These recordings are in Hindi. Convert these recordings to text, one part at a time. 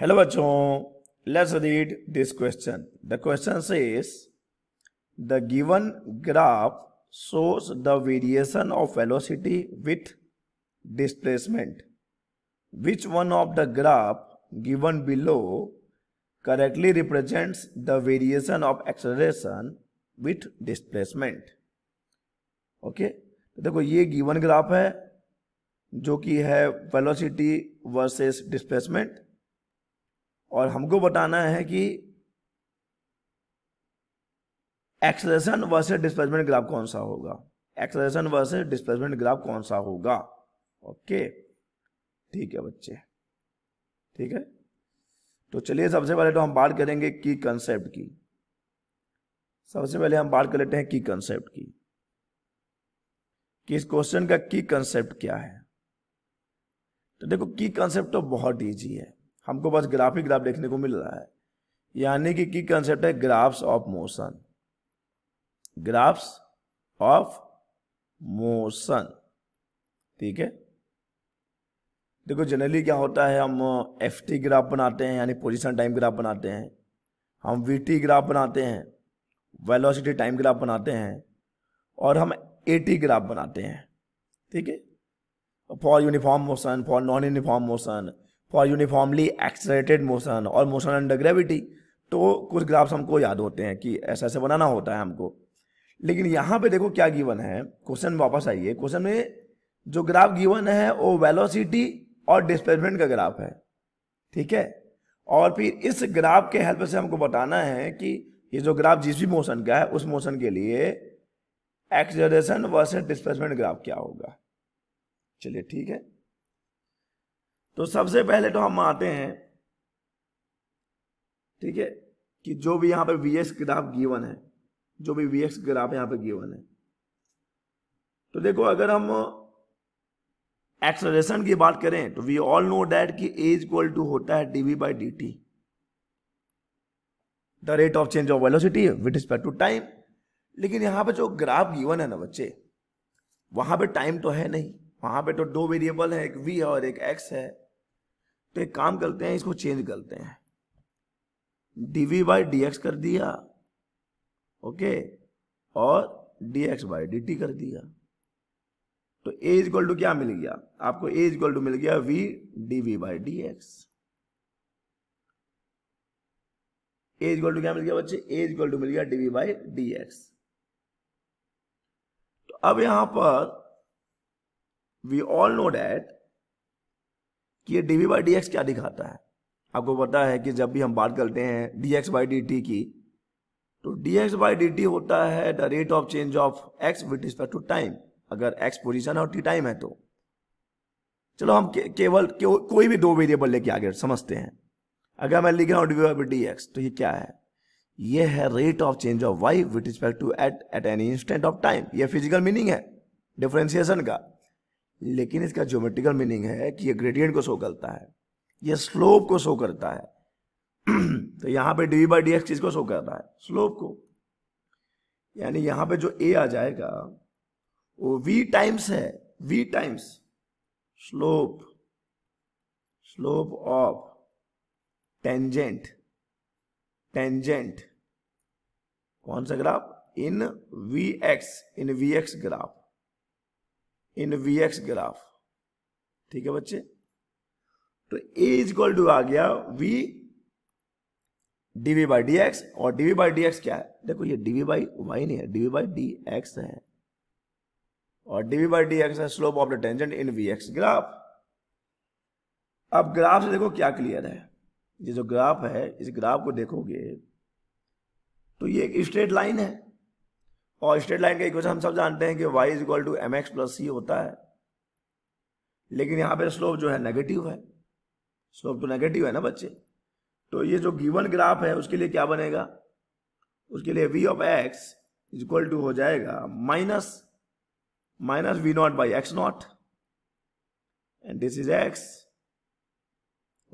Hello bachon, let's read this question. The question says, the given graph shows the variation of velocity with displacement. Which one of the graph given below correctly represents the variation of acceleration with displacement? Okay, देखो this is ग्राफ है जो कि है velocity versus displacement. और हमको बताना है कि एक्सलेशन वर्सेस डिस्प्लेसमेंट ग्राफ कौन सा होगा एक्सलेशन वर्सेस डिस्प्लेसमेंट ग्राफ कौन सा होगा ओके ठीक है बच्चे ठीक है तो चलिए सबसे पहले तो हम बात करेंगे की कंसेप्ट की सबसे पहले हम बात कर लेते हैं की कंसेप्ट की कि इस क्वेश्चन का की कंसेप्ट क्या है तो देखो की कंसेप्ट तो बहुत ईजी है हमको बस ग्राफ ही ग्राफ देखने को मिल रहा है यानी कि की कंसेप्ट है graphs of motion graphs of motion ठीक है देखो जनरली क्या होता है हम एफ टी ग्राफ बनाते हैं यानी पोजीशन टाइम ग्राफ बनाते हैं हम वी टी ग्राफ बनाते हैं वेलोसिटी टाइम ग्राफ बनाते हैं और हम ए टी ग्राफ बनाते हैं ठीक है for uniform motion for non uniform motion for uniformly accelerated motion और मोशन अंडर ग्रेविटी तो कुछ ग्राफ्स हमको याद होते हैं कि ऐसा ऐसा बनाना होता है हमको लेकिन यहाँ पे देखो क्या गिवन है क्वेश्चन वापस आइए क्वेश्चन में जो ग्राफ गिवन है वो वेलोसिटी और डिस्प्लेसमेंट का ग्राफ है ठीक है और फिर इस ग्राफ के हेल्प से हमको बताना है कि ये जो ग्राफ जिस भी मोशन का है उस मोशन के लिए एक्सलेशन वर्सेज डिस्प्लेसमेंट ग्राफ क्या होगा चलिए ठीक है तो सबसे पहले तो हम आते हैं ठीक है कि जो भी यहां पर वी एक्स ग्राफ गीवन है जो भी वी एक्स ग्राफ यहां पर गीवन है तो देखो अगर हम एक्सलेशन की बात करें तो वी ऑल नो डैट कि एज इक्वल टू होता है d v by d t the rate of change of velocity with respect to time लेकिन यहां पर जो ग्राफ गीवन है ना बच्चे वहां पर टाइम तो है नहीं वहां पे तो दो वेरिएबल है एक वी है और एक एक्स है तो एक काम करते हैं इसको चेंज करते हैं dv बाई डी कर दिया ओके और dx बाई डी कर दिया तो a इजक्वल टू क्या मिल गया आपको a इजक्वल टू मिल गया v dv by d x a is equal to क्या मिल गया बच्चे ए इजक्वल टू मिल गया डीवी बाई डी एक्स तो अब यहां पर वी ऑल नो डैट कि ये d v by d x क्या दिखाता है आपको पता है कि जब भी हम बात करते हैं d x by d t की तो d x by d t होता है the rate of change of x with respect to time अगर एक्स पोजिशन है और टी टाइम है तो चलो हम के, केवल के, कोई भी दो वेरिएबल लेके आगे समझते हैं अगर मैं लिख रहा हूँ d dv by d x तो ये क्या है ये है rate of change of y with respect to at at any instant of time ये फिजिकल मीनिंग है डिफ्रेंसिएशन का लेकिन इसका ज्योमेट्रिकल मीनिंग है कि ये ग्रेडियंट को शो करता है ये स्लोप को शो करता है तो यहां पे डी बाई डी एक्स चीज को शो करता है स्लोप को यानी यहां पे जो ए आ जाएगा वो वी टाइम्स है v times slope slope of tangent tangent कौन सा graph in v x in v x graph in v x graph ठीक है बच्चे तो ए इज इक्वल टू आ गया v d v by d x और डीवी बाई डी एक्स क्या है देखो ये डीवी बाई वाई नहीं है डीवी बाई डी एक्स है और डीवी बाई डी एक्स है slope of the tangent in v x graph अब ग्राफ से देखो क्या क्लियर है ये जो ग्राफ है इस ग्राफ को देखोगे तो ये एक स्ट्रेट लाइन है और स्ट्रेट लाइन का इक्वेशन हम सब जानते हैं कि y is equal to m x plus c होता है लेकिन यहाँ पे स्लोप जो है नेगेटिव है स्लोप तो नेगेटिव है ना बच्चे तो ये जो गिवन ग्राफ है उसके लिए क्या बनेगा उसके लिए v of x is equal to हो जाएगा minus minus we not by x naught and this is x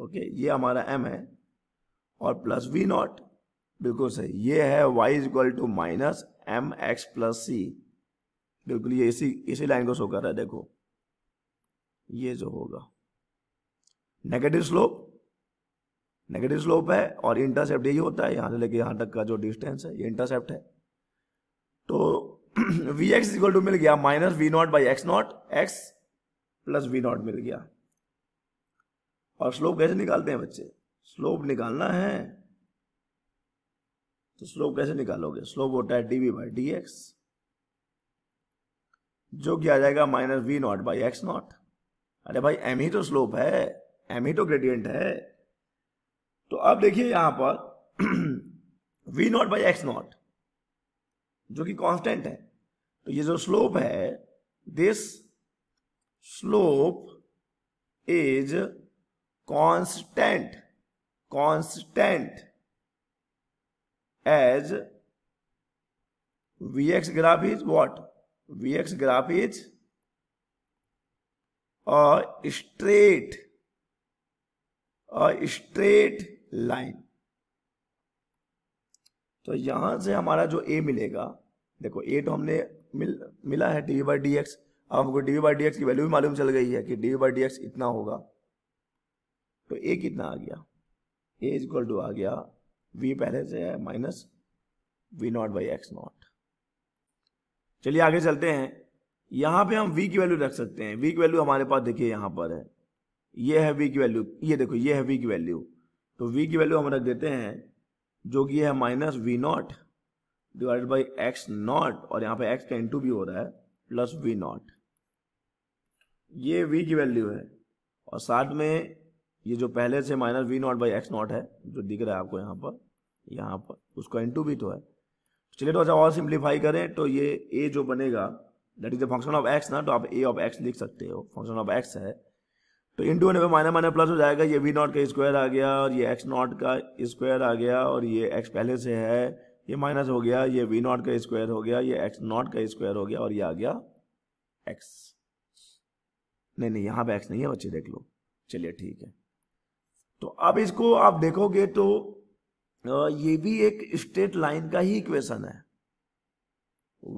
okay ये हमारा एम है और प्लस वी नॉट बिल्कुल सही ये है y is equal to minus m x plus c बिल्कुल ये इसी इसी लाइन को शो कर रहा है देखो ये जो होगा नेगेटिव स्लोप नेगेटिव स्लोप है और इंटरसेप्ट यही होता है यहां से लेके यहां तक का जो डिस्टेंस है ये इंटरसेप्ट है तो वी एक्स इक्वल टू मिल गया minus we not by x naught x plus v naught मिल गया और स्लोप कैसे निकालते हैं बच्चे स्लोप निकालना है तो स्लोप कैसे निकालोगे स्लोप होता है डीवी बाई डी एक्स जो कि आ जाएगा minus we not by x naught अरे भाई एम ही तो स्लोप है एम ही तो ग्रेडियंट है तो अब देखिए यहां पर v not by x naught जो कि कांस्टेंट है तो ये जो स्लोप है this slope is constant constant x graph is what v x graph is a straight a straight line तो यहां से हमारा जो ए मिलेगा देखो ए तो हमने मिल मिला है डी बाई डी एक्स अब हमको डी बाई डी एक्स की वैल्यू भी मालूम चल गई है कि डी बाई डी एक्स इतना होगा तो ए कितना आ गया ए इज इक्वल टू आ गया वी पहले से है minus we not by x naught चलिए आगे चलते हैं यहां पे हम v की वैल्यू रख सकते हैं v की वैल्यू हमारे पास देखिए यहां पर है ये है v की वैल्यू ये देखो ये है v की वैल्यू तो वी की वैल्यू हम रख देते हैं जो कि है minus we not divided by x not और यहां पे एक्स का इंटू भी हो रहा है प्लस वी नॉट ये v की वैल्यू है और साथ में ये जो पहले से minus we not by x not है जो दिख रहा है आपको यहाँ पर यहाँ पर उसका इंटू भी तो है चलिए तो अच्छा और सिंप्लीफाई करें तो ये ए जो बनेगा that is the function of x ना तो आप ए ऑफ एक्स लिख सकते हो फंक्शन ऑफ एक्स है तो इंटू होने पर माइनस माइनस प्लस हो जाएगा ये वी नॉट का स्क्वायर आ गया और ये एक्स नॉट का स्क्वायर आ गया और ये एक्स पहले से है ये माइनस हो गया ये वी नॉट का स्क्वायर हो गया ये एक्स नॉट का स्क्वायर हो गया और ये आ गया एक्स नहीं नहीं यहाँ पे एक्स नहीं है बच्चे देख लो चलिए ठीक है तो अब इसको आप देखोगे तो ये भी एक स्ट्रेट लाइन का ही इक्वेशन है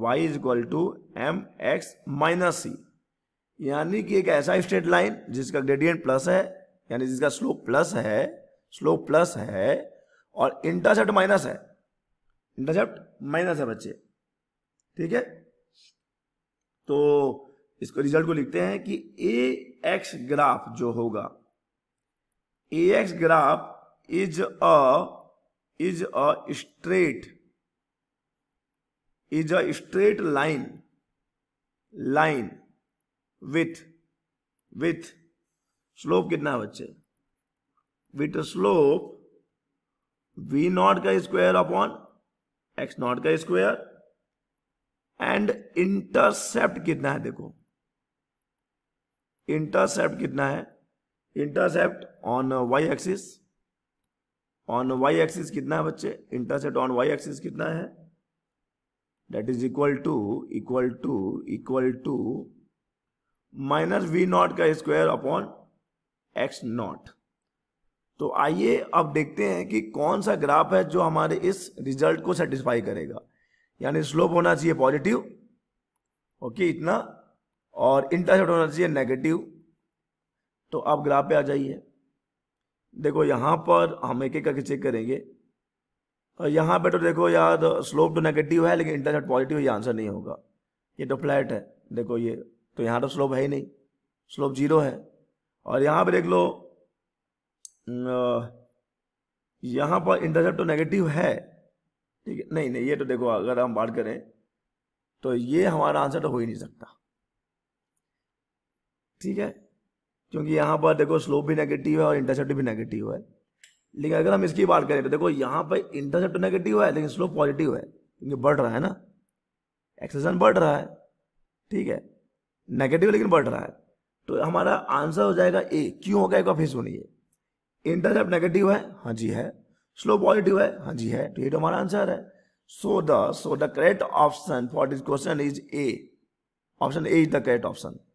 y is equal to m x minus c यानी कि एक ऐसा स्ट्रेट लाइन जिसका ग्रेडियंट प्लस है यानी जिसका स्लोप प्लस है स्लोप प्लस है और इंटरसेप्ट माइनस है इंटरसेप्ट माइनस है बच्चे ठीक है तो इसको रिजल्ट को लिखते हैं कि ए एक्स ग्राफ जो होगा X graph is a is a straight is a straight line line with with slope कितना है बच्चे विथ स्लोप वी नॉट का स्क्वायर अपॉन एक्स नॉट का स्क्वायर एंड इंटरसेप्ट कितना है देखो इंटरसेप्ट कितना है intercept on Y axis on Y axis कितना है बच्चे इंटरसेप्ट ऑन वाई एक्सिस कितना है that is equal to equal to equal to minus we not का स्क्वायर अपॉन एक्स नॉट तो आइए अब देखते हैं कि कौन सा ग्राफ है जो हमारे इस रिजल्ट को सेटिस्फाई करेगा यानी स्लोप होना चाहिए पॉजिटिव ओके okay, इतना और इंटरसेप्ट होना चाहिए नेगेटिव तो आप ग्राफ पे आ जाइए देखो यहाँ पर हम एक एक करके चेक करेंगे और यहाँ पे तो देखो यार स्लोप तो नेगेटिव है लेकिन इंटरनेट पॉजिटिव ये आंसर नहीं होगा ये तो फ्लैट है देखो ये तो यहाँ तो स्लोप है ही नहीं स्लोप जीरो है और यहाँ पर देख लो यहाँ पर इंटरसेप्ट तो नेगेटिव है ठीक है नहीं नहीं ये तो देखो अगर हम बात करें तो ये हमारा आंसर तो हो ही नहीं सकता ठीक है क्योंकि यहाँ पर देखो स्लोप भी नेगेटिव है और इंटरसेप्ट भी नेगेटिव है लेकिन अगर हम इसकी बात करें तो देखो यहाँ पर इंटरसेप्ट नेगेटिव है लेकिन स्लोप पॉजिटिव है क्योंकि बढ़ रहा है ना एक्सेसन बढ़ रहा है ठीक है नेगेटिव लेकिन बढ़ रहा है तो हमारा आंसर हो जाएगा ए क्यों होगा एक बार फिर सुनिए इंटरसेप्ट नेगेटिव है हाँ जी है स्लो पॉजिटिव है हाँ जी है तो ये तो हमारा आंसर है so the so the correct option for this question is A option A is the correct option